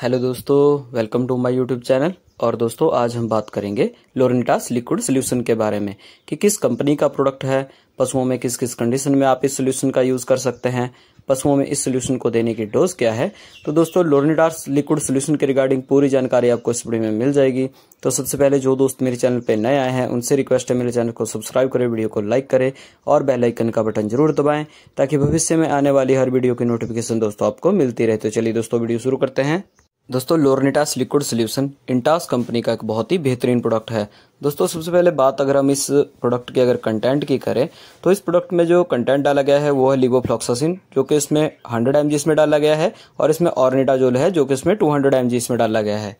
hello दोस्तों welcome to my YouTube channel और दोस्तों आज हम बात करेंगे लोरेंटास लिक्विड सोल्यूशन के बारे में कि किस कंपनी का प्रोडक्ट है पशुओं में किस किस कंडीशन में आप इस सोल्यूशन का यूज कर सकते हैं पशुओं में इस सोल्यूशन को देने की डोज क्या है तो दोस्तों लोरेंटास लिक्विड सोल्यूशन के रिगार्डिंग पूरी जानकारी आपको इस वीडियो में मिल जाएगी तो सबसे पहले जो दोस्त मेरे चैनल पर नए आए हैं उनसे रिक्वेस्ट है मेरे चैनल को सब्सक्राइब करें वीडियो को लाइक करें और बेलाइकन का बटन जरूर दबाएं ताकि भविष्य में आने वाली हर वीडियो की नोटिफिकेशन दोस्तों आपको मिलती रहे तो चलिए दोस्तों वीडियो शुरू करते हैं दोस्तों लोरनेटास लिक्विड सोल्यूशन इंटास कंपनी का एक बहुत ही बेहतरीन प्रोडक्ट है दोस्तों सबसे पहले बात अगर हम इस प्रोडक्ट की अगर कंटेंट की करें तो इस प्रोडक्ट में जो कंटेंट डाला गया है वो है लिबोफ्लॉक्सासिन जो कि इसमें हंड्रेड एम इसमें डाला गया है और इसमें ऑर्निटाजोल है जो कि इसमें टू एम इसमें डाला गया है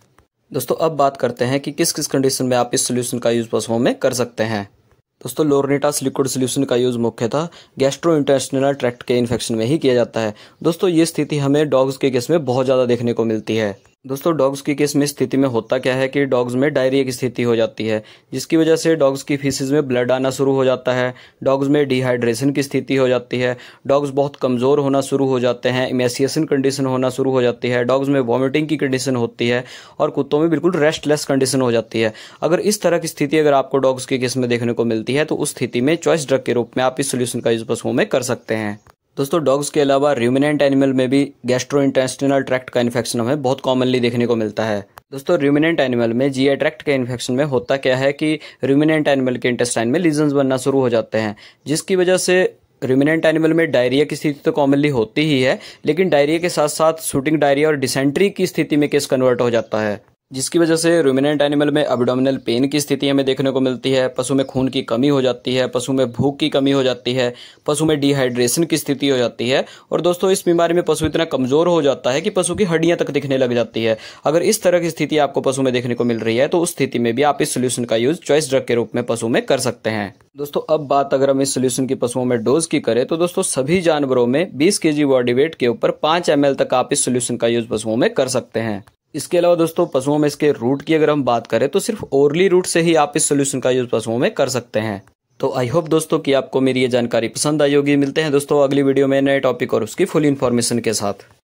दोस्तों अब बात करते हैं कि किस किस कंडीशन में आप इस सोल्यूशन का यूज पशुओं में कर सकते हैं दोस्तों लोरनेटास लिक्विड सोल्यूशन का यूज़ मुख्यतः गैस्ट्रो इंटेस्टिनल ट्रैक्ट के इन्फेक्शन में ही किया जाता है दोस्तों ये स्थिति हमें डॉग्स के केस में बहुत ज़्यादा देखने को मिलती है दोस्तों डॉग्स की केस में स्थिति में होता क्या है कि डॉग्स में डायरिया की स्थिति हो जाती है जिसकी वजह से डॉग्स की फीसिस में ब्लड आना शुरू हो जाता है डॉग्स में डिहाइड्रेशन की स्थिति हो जाती है डॉग्स बहुत कमज़ोर होना शुरू हो जाते हैं इमेसिएशन कंडीशन होना शुरू हो जाती है डॉग्स में वॉमिटिंग की कंडीशन होती है और कुत्तों में बिल्कुल रेस्टलेस कंडीशन हो जाती है अगर इस तरह की स्थिति अगर आपको डॉग्स की केस में देखने को मिलती है तो उस स्थिति में चॉइस ड्रग के रूप में आप इस सोल्यूशन का यूज पशुओं में कर सकते हैं दोस्तों डॉग्स के अलावा रिमिनेंट एनिमल में भी गैस्ट्रो इंटेस्टिनल ट्रैक्ट का इन्फेक्शन हमें बहुत कॉमनली देखने को मिलता है दोस्तों रिमिनेंट एनिमल में जी ट्रैक्ट के इन्फेक्शन में होता क्या है कि रिमिनेंट एनिमल के इंटेस्टाइन में लीजन्स बनना शुरू हो जाते हैं जिसकी वजह से रिमिनेंट एनिमल में डायरिया की स्थिति तो कॉमनली होती ही है लेकिन डायरिया के साथ साथ शूटिंग डायरिया और डिसेंट्री की स्थिति में केस कन्वर्ट हो जाता है जिसकी वजह से रूमिनेंट एनिमल में अबडोमिनल पेन की स्थिति हमें देखने को मिलती है पशु में खून की कमी हो जाती है पशु में भूख की कमी हो जाती है पशु में डिहाइड्रेशन की स्थिति हो जाती है और दोस्तों इस बीमारी में पशु इतना कमजोर हो जाता है कि पशु की हड्डियां तक दिखने लग जाती है अगर इस तरह की स्थिति आपको पशु में देखने को मिल रही है तो उस स्थिति में भी आप इस सोल्यूशन का यूज चॉइस ड्रग के रूप में पशु में कर सकते हैं दोस्तों अब बात अगर हम इस सोल्यूशन की पशुओं में डोज की करें तो दोस्तों सभी जानवरों में बीस के जी बॉडी वेट के ऊपर पांच एम तक आप इस सोल्यूशन का यूज पशुओं में कर सकते हैं इसके अलावा दोस्तों पशुओं में इसके रूट की अगर हम बात करें तो सिर्फ ओरली रूट से ही आप इस सोल्यूशन का यूज़ पशुओं में कर सकते हैं तो आई होप दोस्तों कि आपको मेरी ये जानकारी पसंद आई होगी मिलते हैं दोस्तों अगली वीडियो में नए टॉपिक और उसकी फुल इन्फॉर्मेशन के साथ